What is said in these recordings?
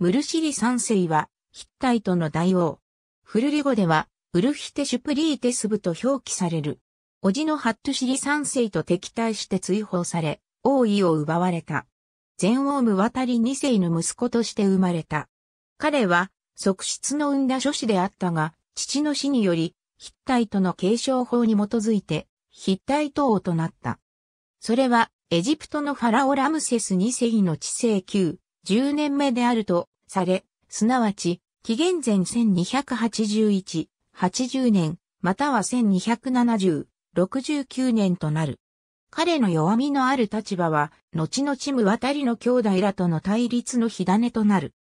ムルシリ三世は、ヒッタイトの大王。古ル語では、ウルヒテシュプリーテスブと表記される。叔父のハットシリ三世と敵対して追放され、王位を奪われた。全王無渡り二世の息子として生まれた。彼は、側室の生んだ諸子であったが、父の死により、ヒッタイトの継承法に基づいて、ヒッタイト王となった。それは、エジプトのファラオラムセス二世の治世9、10年目であるとされ、すなわち、紀元前1281、80年、または1270、69年となる。彼の弱みのある立場は、後々無渡りの兄弟らとの対立の火種となる。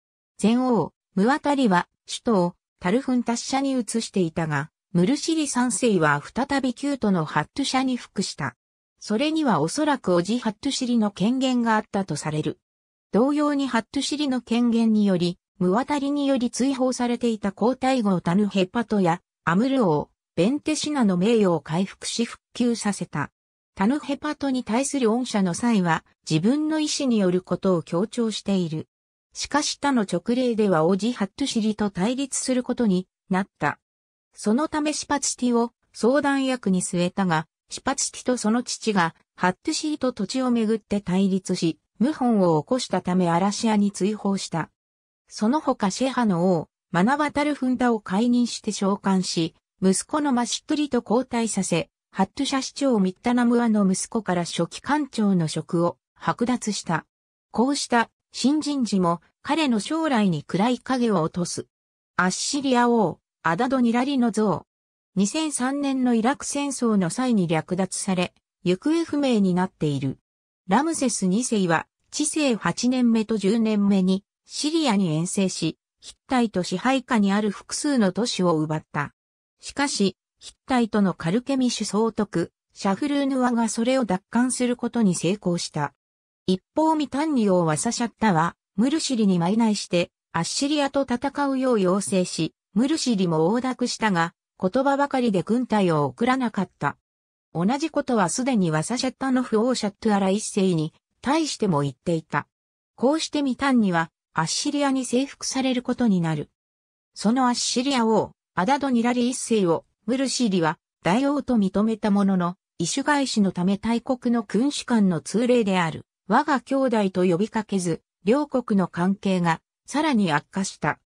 前王、無渡りは、首都をタルフンタッシャに移していたが、ムルシリ三世は再びキュートのハットシャに服した。それにはおそらくおじハットシリの権限があったとされる。同様にハットシリの権限により、ムワタリにより追放されていた皇太后タヌヘパトや、アムル王、ベンテシナの名誉を回復し復旧させた。タヌヘパトに対する恩赦の際は、自分の意思によることを強調している。しかし他の直令では王子ハットシリと対立することになった。そのためシパチティを相談役に据えたが、シパチティとその父がハットシリと土地をめぐって対立し、謀反を起こしたため嵐屋に追放した。その他シェハの王、マナバタルフンタを解任して召喚し、息子のマシットリと交代させ、ハットシャ市長ミッタナムアの息子から初期官長の職を剥奪した。こうした新人事も彼の将来に暗い影を落とす。アッシリア王、アダドニラリの像。2003年のイラク戦争の際に略奪され、行方不明になっている。ラムセス2世は、治世8年目と10年目に、シリアに遠征し、ヒッタイト支配下にある複数の都市を奪った。しかし、ヒッタイトのカルケミシュ総督、シャフルーヌワがそれを奪還することに成功した。一方ミタンニオはサシャッタは、ムルシリに埋内して、アッシリアと戦うよう要請し、ムルシリも横諾したが、言葉ばかりで軍隊を送らなかった。同じことはすでにワサシャッタノフ・オーシャットアラ一世に対しても言っていた。こうしてミタンにはアッシリアに征服されることになる。そのアッシリア王、アダドニラリ一世をムルシリは大王と認めたものの、異種イ史のため大国の君主間の通例である、我が兄弟と呼びかけず、両国の関係がさらに悪化した。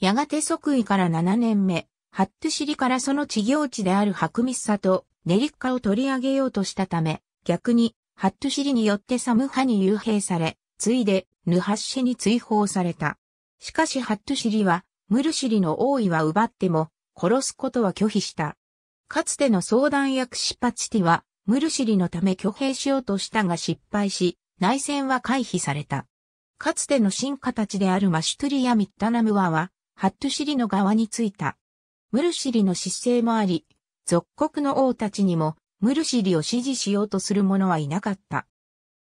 やがて即位から7年目、ハットシリからその地行地であるハクミッサとネリッカを取り上げようとしたため、逆に、ハットシリによってサムハに幽閉され、ついで、ヌハッシェに追放された。しかしハットシリは、ムルシリの王位は奪っても、殺すことは拒否した。かつての相談役シパチティは、ムルシリのため挙兵しようとしたが失敗し、内戦は回避された。かつての進化たちであるマシュトリやミッタナムワは、ハットシリの側についた。ムルシリの失勢もあり、属国の王たちにも、ムルシリを支持しようとする者はいなかった。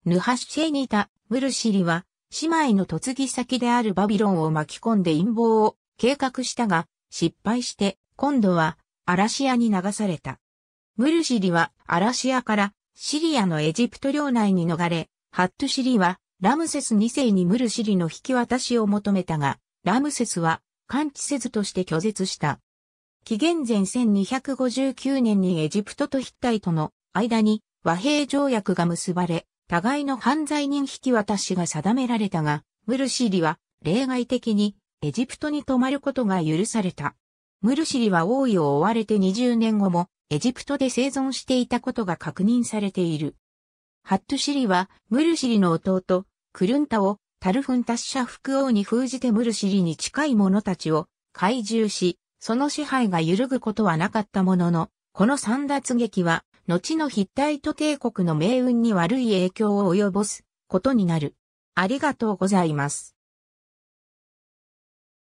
ヌハシシェにいたムルシリは、姉妹の嫁ぎ先であるバビロンを巻き込んで陰謀を計画したが、失敗して、今度は、アラシアに流された。ムルシリは、アラシアから、シリアのエジプト領内に逃れ、ハットシリは、ラムセス2世にムルシリの引き渡しを求めたが、ラムセスは、感知せずとして拒絶した。紀元前1259年にエジプトとヒッタイとの間に和平条約が結ばれ、互いの犯罪人引き渡しが定められたが、ムルシリは例外的にエジプトに泊まることが許された。ムルシリは王位を追われて20年後もエジプトで生存していたことが確認されている。ハットシリはムルシリの弟、クルンタをタルフンタッシャ副王に封じてムルシリに近い者たちを懐柔し、その支配が揺るぐことはなかったものの、この三奪劇は、後のヒッタイト帝国の命運に悪い影響を及ぼすことになる。ありがとうございます。